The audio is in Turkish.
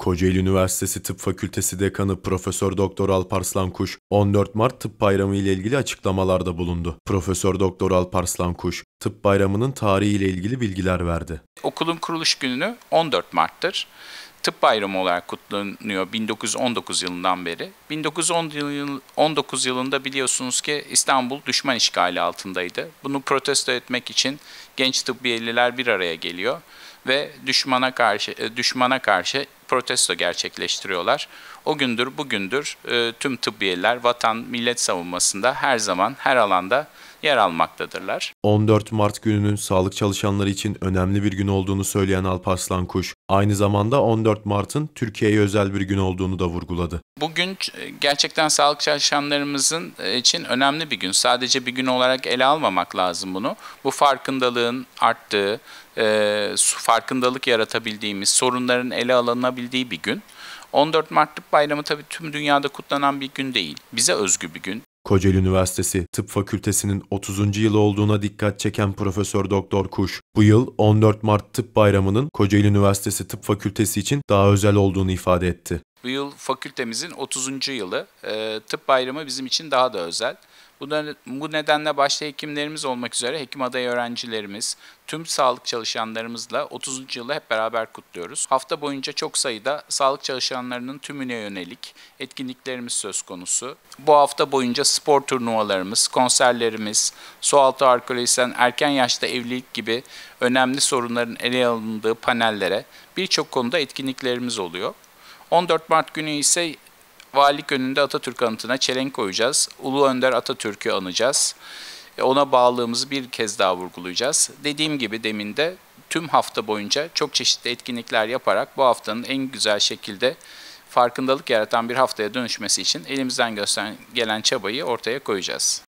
Kocaeli Üniversitesi Tıp Fakültesi Dekanı Profesör Doktor Alparslan Kuş 14 Mart Tıp Bayramı ile ilgili açıklamalarda bulundu. Profesör Doktor Alparslan Kuş Tıp Bayramı'nın tarihi ile ilgili bilgiler verdi. Okulun kuruluş gününü 14 Mart'tır. Tıp Bayramı olarak kutlanıyor 1919 yılından beri. 1919 yılında biliyorsunuz ki İstanbul düşman işgali altındaydı. Bunu protesto etmek için genç tıbbiyeliler bir araya geliyor ve düşmana karşı e, düşmana karşı protesto gerçekleştiriyorlar. O gündür bugündür e, tüm tıbbiyeler vatan millet savunmasında her zaman her alanda yer almaktadırlar. 14 Mart gününün sağlık çalışanları için önemli bir gün olduğunu söyleyen Alparslan Kuş, aynı zamanda 14 Mart'ın Türkiye'ye özel bir gün olduğunu da vurguladı. Bugün e, gerçekten sağlık çalışanlarımızın e, için önemli bir gün. Sadece bir gün olarak ele almamak lazım bunu. Bu farkındalığın arttığı, farkındalık yaratabildiğimiz, sorunların ele alınabildiği, kullanabildiği bir gün. 14 Martlık Bayramı tabii tüm dünyada kutlanan bir gün değil. Bize özgü bir gün. Kocaeli Üniversitesi Tıp Fakültesinin 30. yılı olduğuna dikkat çeken Profesör Doktor Kuş, bu yıl 14 Mart Tıp Bayramı'nın Kocaeli Üniversitesi Tıp Fakültesi için daha özel olduğunu ifade etti. Bu yıl fakültemizin 30. yılı. E, tıp Bayramı bizim için daha da özel. Bu nedenle başta hekimlerimiz olmak üzere hekim adayı öğrencilerimiz, tüm sağlık çalışanlarımızla 30. yılı hep beraber kutluyoruz. Hafta boyunca çok sayıda sağlık çalışanlarının tümüne yönelik etkinliklerimiz söz konusu. Bu hafta boyunca spor turnuvalarımız, konserlerimiz, sualtı arkeolojisinden erken yaşta evlilik gibi önemli sorunların ele alındığı panellere birçok konuda etkinliklerimiz oluyor. 14 Mart günü ise valilik önünde Atatürk anıtına çelenk koyacağız. Ulu Önder Atatürk'ü anacağız. E, ona bağlılığımızı bir kez daha vurgulayacağız. Dediğim gibi demin de tüm hafta boyunca çok çeşitli etkinlikler yaparak bu haftanın en güzel şekilde farkındalık yaratan bir haftaya dönüşmesi için elimizden gelen çabayı ortaya koyacağız.